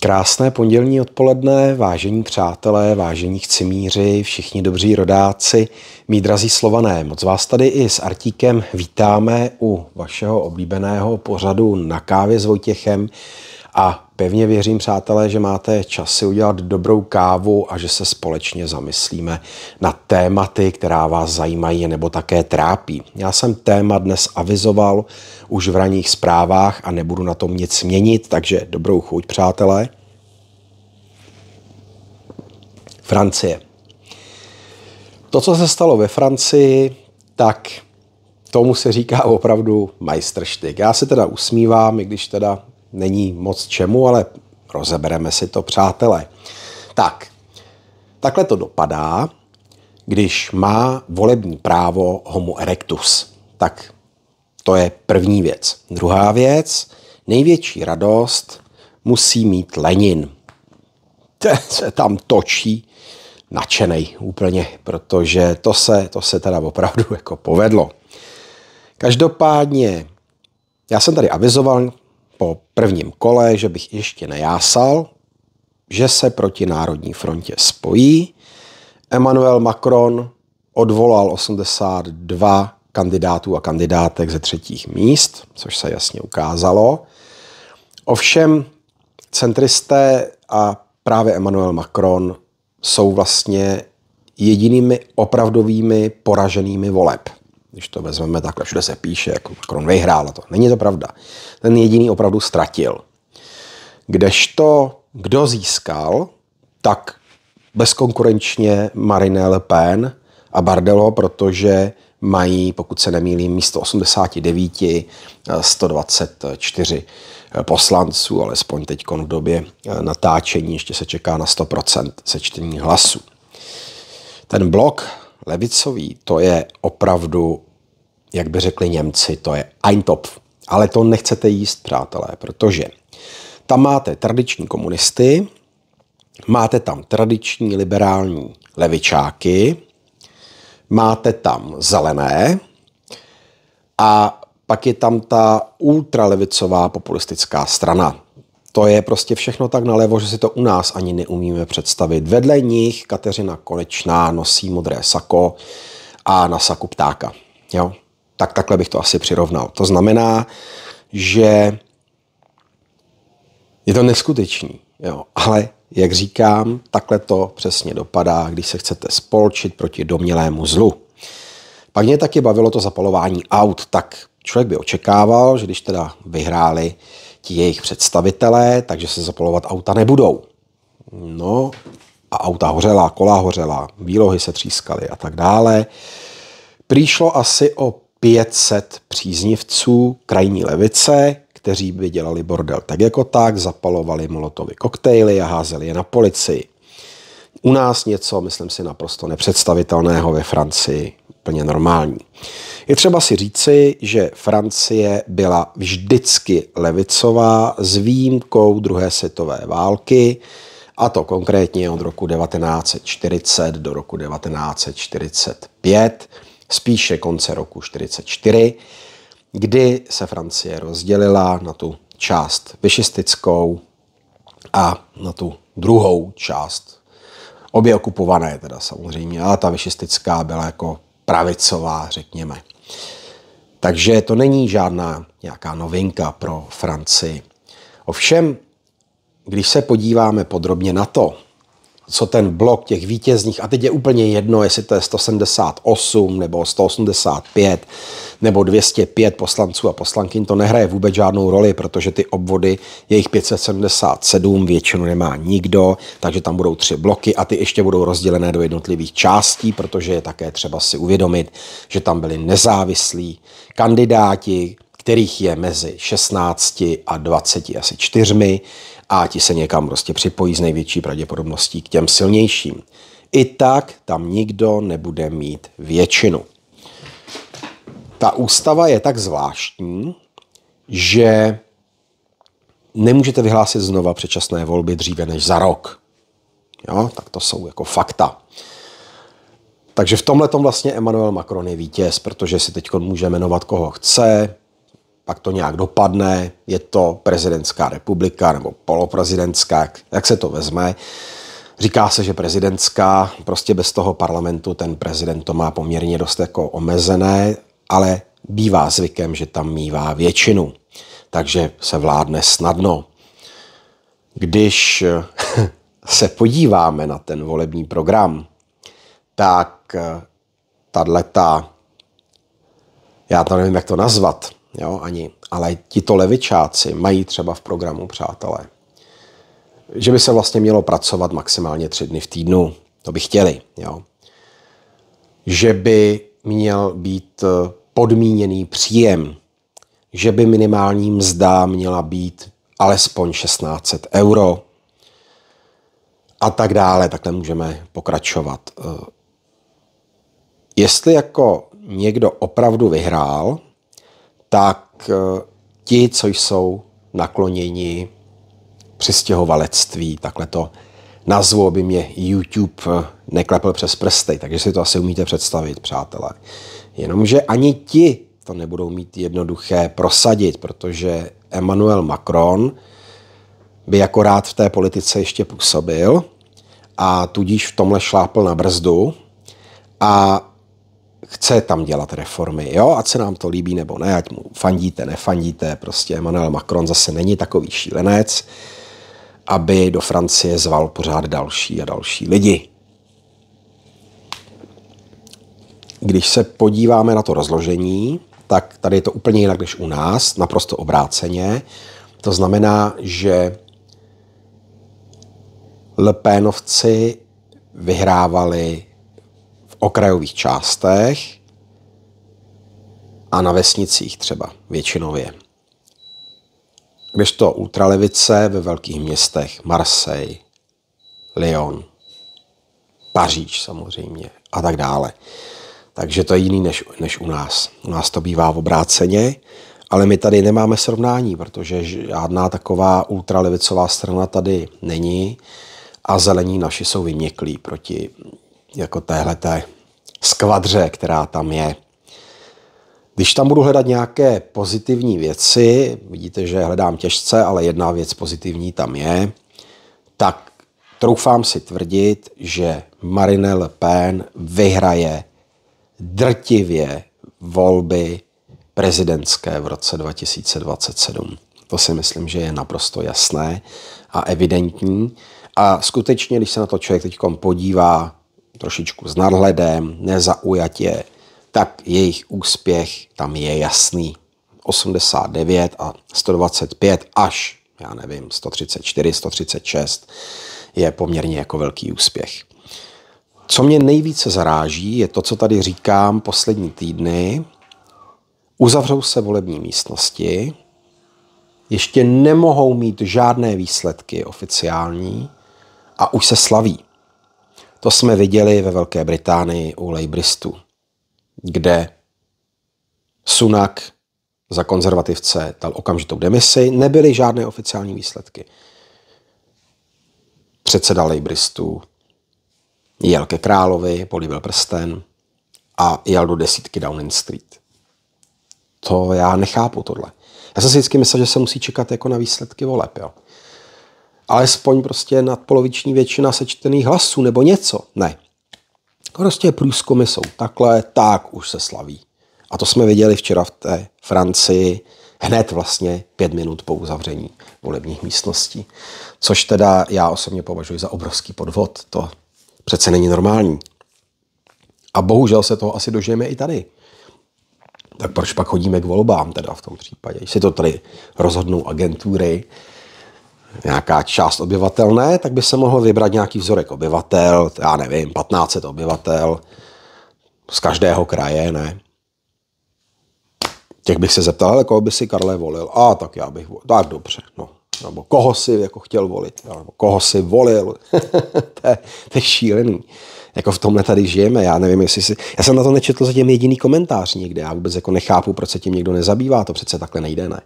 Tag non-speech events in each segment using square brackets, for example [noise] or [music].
Krásné pondělní odpoledne, vážení přátelé, vážení chcimíři, všichni dobří rodáci, mý drazí slované, moc vás tady i s Artíkem vítáme u vašeho oblíbeného pořadu na kávě s Vojtěchem a Pevně věřím, přátelé, že máte čas si udělat dobrou kávu a že se společně zamyslíme na tématy, která vás zajímají nebo také trápí. Já jsem téma dnes avizoval už v raných zprávách a nebudu na tom nic měnit, takže dobrou chuť, přátelé. Francie. To, co se stalo ve Francii, tak tomu se říká opravdu majstrštyk. Já se teda usmívám, i když teda není moc čemu, ale rozebereme si to, přátelé. Tak, takhle to dopadá, když má volební právo homo erectus. Tak to je první věc. Druhá věc, největší radost musí mít Lenin. [laughs] Ten se tam točí nadšenej úplně, protože to se, to se teda opravdu [laughs] jako povedlo. Každopádně, já jsem tady avizoval po prvním kole, že bych ještě nejásal, že se proti Národní frontě spojí. Emmanuel Macron odvolal 82 kandidátů a kandidátek ze třetích míst, což se jasně ukázalo. Ovšem centristé a právě Emmanuel Macron jsou vlastně jedinými opravdovými poraženými voleb. Když to vezmeme takhle, všude se píše, jako Macron vyhrál a to. Není to pravda. Ten jediný opravdu ztratil. Kdežto, kdo získal, tak bezkonkurenčně Marine Le Pen a Bardello, protože mají, pokud se nemýlím, místo 89 124 eh, eh, poslanců, alespoň teď v době eh, natáčení ještě se čeká na 100% sečtení hlasů. Ten blok levicový, to je opravdu jak by řekli Němci, to je Eintopf. Ale to nechcete jíst, přátelé, protože tam máte tradiční komunisty, máte tam tradiční liberální levičáky, máte tam zelené a pak je tam ta ultralevicová populistická strana. To je prostě všechno tak nalevo, že si to u nás ani neumíme představit. Vedle nich Kateřina Konečná nosí modré sako a na saku ptáka. Jo? Tak takhle bych to asi přirovnal. To znamená, že je to neskutečný, jo. ale jak říkám, takhle to přesně dopadá, když se chcete spolčit proti domělému zlu. Pak mě taky bavilo to zapalování aut, tak člověk by očekával, že když teda vyhráli ti jejich představitelé, takže se zapalovat auta nebudou. No a auta hořela, kola hořela, výlohy se třískaly a tak dále. Přišlo asi o 500 příznivců krajní levice, kteří by dělali bordel tak jako tak, zapalovali molotovy koktejly a házeli je na policii. U nás něco, myslím si, naprosto nepředstavitelného ve Francii úplně normální. Je třeba si říci, že Francie byla vždycky levicová s výjimkou druhé světové války, a to konkrétně od roku 1940 do roku 1945 spíše konce roku 44, kdy se Francie rozdělila na tu část vyšistickou a na tu druhou část. Obě okupované teda samozřejmě, ale ta vyšistická byla jako pravicová, řekněme. Takže to není žádná nějaká novinka pro Francii. Ovšem, když se podíváme podrobně na to, co ten blok těch vítězních a teď je úplně jedno, jestli to je 178 nebo 185 nebo 205 poslanců a poslankyň, to nehraje vůbec žádnou roli, protože ty obvody, jejich 577 většinu nemá nikdo, takže tam budou tři bloky a ty ještě budou rozdělené do jednotlivých částí, protože je také třeba si uvědomit, že tam byli nezávislí kandidáti, kterých je mezi 16 a 20 asi čtyřmi a ti se někam prostě připojí s největší pravděpodobností k těm silnějším. I tak tam nikdo nebude mít většinu. Ta ústava je tak zvláštní, že nemůžete vyhlásit znova předčasné volby dříve než za rok. Jo? Tak to jsou jako fakta. Takže v tomhle vlastně Emmanuel Macron je vítěz, protože si teď může jmenovat koho chce, pak to nějak dopadne, je to prezidentská republika nebo poloprezidentská, jak, jak se to vezme. Říká se, že prezidentská, prostě bez toho parlamentu ten prezident to má poměrně dost jako omezené, ale bývá zvykem, že tam mývá většinu, takže se vládne snadno. Když eh, [laughs] se podíváme na ten volební program, tak eh, tato, já to nevím, jak to nazvat, jo, ani. Ale tito levičáci mají třeba v programu přátelé, že by se vlastně mělo pracovat maximálně tři dny v týdnu, to by chtěli, jo. Že by měl být eh, podmíněný příjem, že by minimální mzda měla být alespoň 1600 euro a tak dále. Takhle můžeme pokračovat. Eh, jestli jako někdo opravdu vyhrál, tak eh, ti, co jsou nakloněni přistěhovalectví, takhle to nazvu, aby mě YouTube eh, neklepl přes prsty, takže si to asi umíte představit, přátelé. Jenomže ani ti to nebudou mít jednoduché prosadit, protože Emmanuel Macron by jako rád v té politice ještě působil a tudíž v tomhle šlápl na brzdu a chce tam dělat reformy, jo, ať se nám to líbí nebo ne, ať mu fandíte, nefandíte, prostě Emmanuel Macron zase není takový šílenec, aby do Francie zval pořád další a další lidi. Když se podíváme na to rozložení, tak tady je to úplně jinak než u nás, naprosto obráceně. To znamená, že Lepénovci vyhrávali okrajových částech a na vesnicích třeba většinově. to ultralevice ve velkých městech Marseille, Lyon, Paříž samozřejmě a tak dále. Takže to je jiný než, než u nás. U nás to bývá v obráceně, ale my tady nemáme srovnání, protože žádná taková ultralevicová strana tady není a zelení naši jsou vyměklí proti jako téhleté skvadře, která tam je. Když tam budu hledat nějaké pozitivní věci, vidíte, že hledám těžce, ale jedna věc pozitivní tam je, tak troufám si tvrdit, že Marine Le Pen vyhraje drtivě volby prezidentské v roce 2027. To si myslím, že je naprosto jasné a evidentní. A skutečně, když se na to člověk teď podívá trošičku s nadhledem, nezaujatě, tak jejich úspěch tam je jasný. 89 a 125 až, já nevím, 134, 136 je poměrně jako velký úspěch. Co mě nejvíce zaráží, je to, co tady říkám poslední týdny. Uzavřou se volební místnosti, ještě nemohou mít žádné výsledky oficiální a už se slaví. To jsme viděli ve Velké Británii u Labouristů, kde Sunak za konzervativce dal okamžitou demisi, nebyly žádné oficiální výsledky. Předseda Labouristů jel ke královi, políbil prsten a jel do desítky Downing Street. To já nechápu tohle. Já jsem si vždycky myslel, že se musí čekat jako na výsledky voleb. Jo alespoň prostě nadpoloviční většina sečtených hlasů nebo něco. Ne. Prostě průzkumy jsou takhle, tak už se slaví. A to jsme viděli včera v té Francii, hned vlastně pět minut po uzavření volebních místností. Což teda já osobně považuji za obrovský podvod. To přece není normální. A bohužel se toho asi dožijeme i tady. Tak proč pak chodíme k volbám teda v tom případě? Když si to tady rozhodnou agentury, nějaká část obyvatel ne, tak by se mohl vybrat nějaký vzorek obyvatel, já nevím, 15 obyvatel z každého kraje, ne. Těch bych se zeptal, ale koho by si Karle volil? A tak já bych volil. Tak dobře, no. Nebo koho si jako chtěl volit, nebo koho si volil. [laughs] to, je, to je šílený. Jako v tomhle tady žijeme, já nevím, jestli si... Já jsem na to nečetl zatím jediný komentář nikde, já vůbec jako nechápu, proč se tím někdo nezabývá, to přece takhle nejde, ne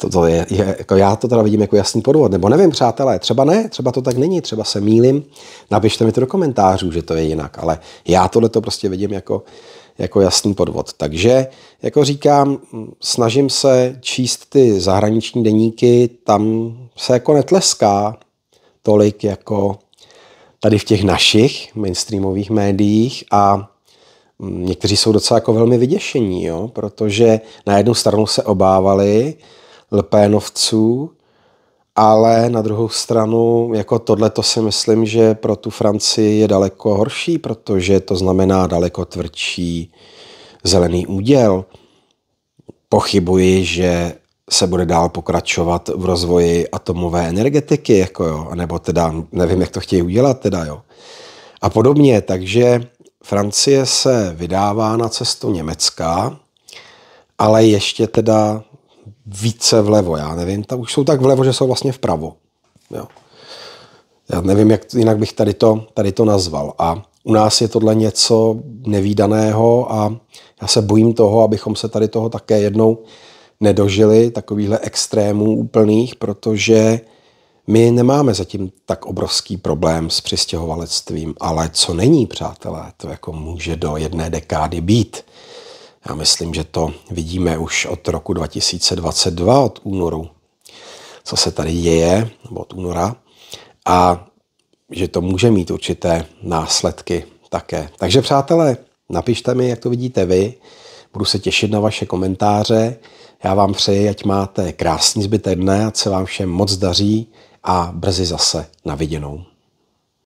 to, to je, je, jako já to teda vidím jako jasný podvod, nebo nevím, přátelé, třeba ne, třeba to tak není, třeba se mílim. napište mi to do komentářů, že to je jinak, ale já tohle to prostě vidím jako, jako jasný podvod. Takže, jako říkám, snažím se číst ty zahraniční deníky, tam se jako netleská tolik jako tady v těch našich mainstreamových médiích a mm, někteří jsou docela jako velmi vyděšení, jo? protože na jednu stranu se obávali, lpénovců, ale na druhou stranu, jako tohle to si myslím, že pro tu Francii je daleko horší, protože to znamená daleko tvrdší zelený úděl. Pochybuji, že se bude dál pokračovat v rozvoji atomové energetiky, jako jo, nebo teda nevím, jak to chtějí udělat, teda jo. A podobně, takže Francie se vydává na cestu Německa, ale ještě teda více vlevo, já nevím, tam už jsou tak vlevo, že jsou vlastně vpravo. Jo. Já nevím, jak jinak bych tady to, tady to nazval. A u nás je tohle něco nevýdaného a já se bojím toho, abychom se tady toho také jednou nedožili, takovýchhle extrémů úplných, protože my nemáme zatím tak obrovský problém s přistěhovalectvím, ale co není, přátelé, to jako může do jedné dekády být. Já myslím, že to vidíme už od roku 2022, od únoru, co se tady děje, nebo od února, a že to může mít určité následky také. Takže přátelé, napište mi, jak to vidíte vy. Budu se těšit na vaše komentáře. Já vám přeji, ať máte krásný zbytek dne, ať se vám všem moc daří a brzy zase na viděnou.